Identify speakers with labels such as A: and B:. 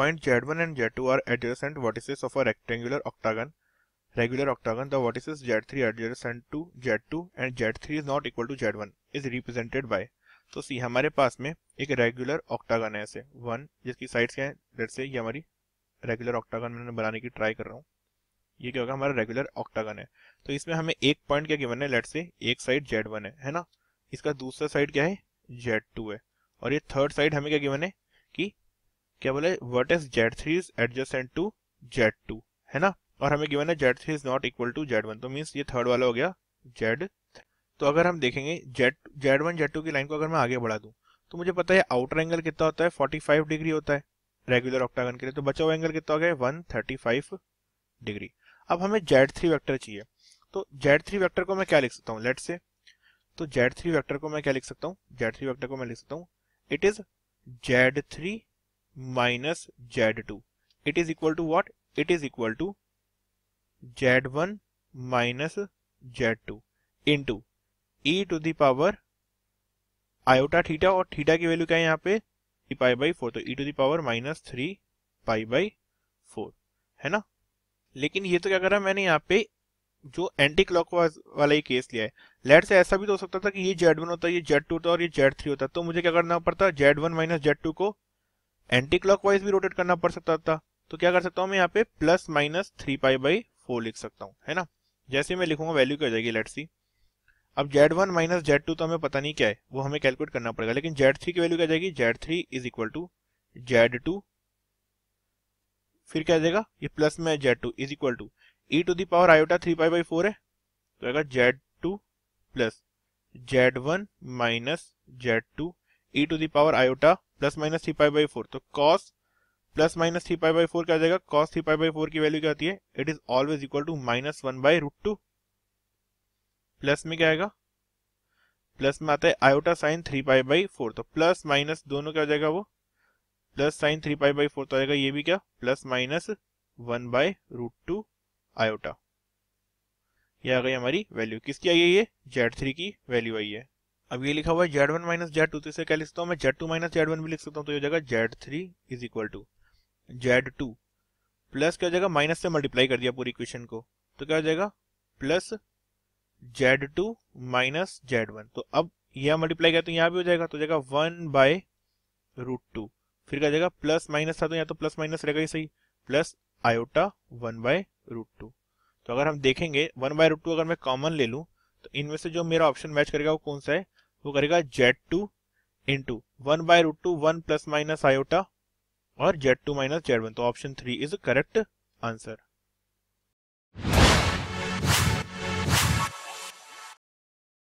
A: point Z1 and Z2 are adjacent vertices of a rectangular octagon, regular octagon. The vertices Z3 adjacent to Z2 and Z3 is not equal to Z1 is represented by. So see, हमारे पास में एक regular octagon है ऐसे one जिसकी sides क्या हैं? Let's say ये हमारी regular octagon मैंने बनाने की try कर रहा हूँ ये क्या होगा हमारा regular octagon है तो इसमें हमें एक point क्या given है Let's say एक side Z1 है है ना इसका दूसरा side क्या है Z2 है और ये third side हमें क्या given है कि क्या बोले what is Z three is adjacent to Z two है ना और हमें गिवन है Z three is not equal to Z one तो मीन्स ये थर्ड वाला हो गया जेड तो अगर हम देखेंगे Z Z one Z two की लाइन को अगर मैं आगे बढ़ा दूं तो मुझे पता है आउटर एंगल कितना होता है फोर्टी फाइव डिग्री होता है रेगुलर ऑक्टागन के लिए तो बचा हुआ एंगल कितना हो गया वन थर्टी फाइव डिग्री अब हमें जेड थ्री वैक्टर चाहिए तो जेड थ्री वैक्टर को मैं क्या लिख सकता हूँ लेट से तो जेड थ्री वैक्टर को मैं क्या लिख सकता हूँ जेड थ्री वैक्टर को मैं लिख सकता हूँ it is Z three minus Z two it is equal to what it is equal to Z one minus Z two the power iota theta और थीटा की वैल्यू क्या है यहाँ पे पाई बाई फोर तो e to the power minus three pi by four है ना लेकिन ये तो क्या करा मैंने यहाँ पे जो एंटी क्लॉक वाला ही केस लिया है लेट से ऐसा भी तो हो सकता था कि ये जेड वन होता ये जेड टू होता और ये जेड थ्री होता तो मुझे क्या करना पड़ता Z one minus Z two को एंटी क्लॉकवाइज भी रोटेट करना पड़ सकता था तो क्या कर सकता हूँ मैं यहाँ पे plus minus three pi by four लिख सकता हूँ है ना जैसे मैं लिखूंगा वैल्यू क्या हो जाएगी लेट सी अब Z one minus Z two तो हमें पता नहीं क्या है वो हमें कैलकुलेट करना पड़ेगा लेकिन जेड थ्री की वैल्यू क्या जाएगी Z three is equal to Z two फिर क्या जाएगा ये प्लस में Z two is equal to e to the power iota three pi by four है तो आएगा Z two plus Z one minus Z two e to the power iota plus minus three pi by four तो cos plus minus three pi by four क्या जाएगा cos three pi by four की value क्या होती है it is always equal to minus one by root two plus में क्या आएगा प्लस में आता है iota sine three pi by four तो प्लस माइनस दोनों क्या हो जाएगा वो plus sine three pi by four तो आएगा ये भी क्या plus minus one by root two iota ये आ गई हमारी वैल्यू किसकी आई है ये जेड थ्री की वैल्यू आई है अब ये लिखा हुआ है Z one minus Z two तो इसे क्या लिख सकता हूँ मैं Z two minus Z one भी लिख सकता हूँ तो ये जाएगा Z three is equal to Z two plus क्या हो जाएगा माइनस से मल्टीप्लाई कर दिया पूरी इक्वेशन को तो क्या हो जाएगा plus Z two minus Z one तो अब यह मल्टीप्लाई किया तो यहाँ भी हो जाएगा तो जाएगा वन बाय रूट टू फिर क्या जाएगा प्लस माइनस था तो यहाँ तो प्लस माइनस रहेगा ही सही plus iota one by root two तो अगर हम देखेंगे वन बाय रूट टू अगर मैं कॉमन ले लूँ तो इनमें से जो मेरा ऑप्शन मैच करेगा वो कौन सा है वो करेगा Z two into one by root two one plus minus iota और Z two minus Z one तो option three is correct answer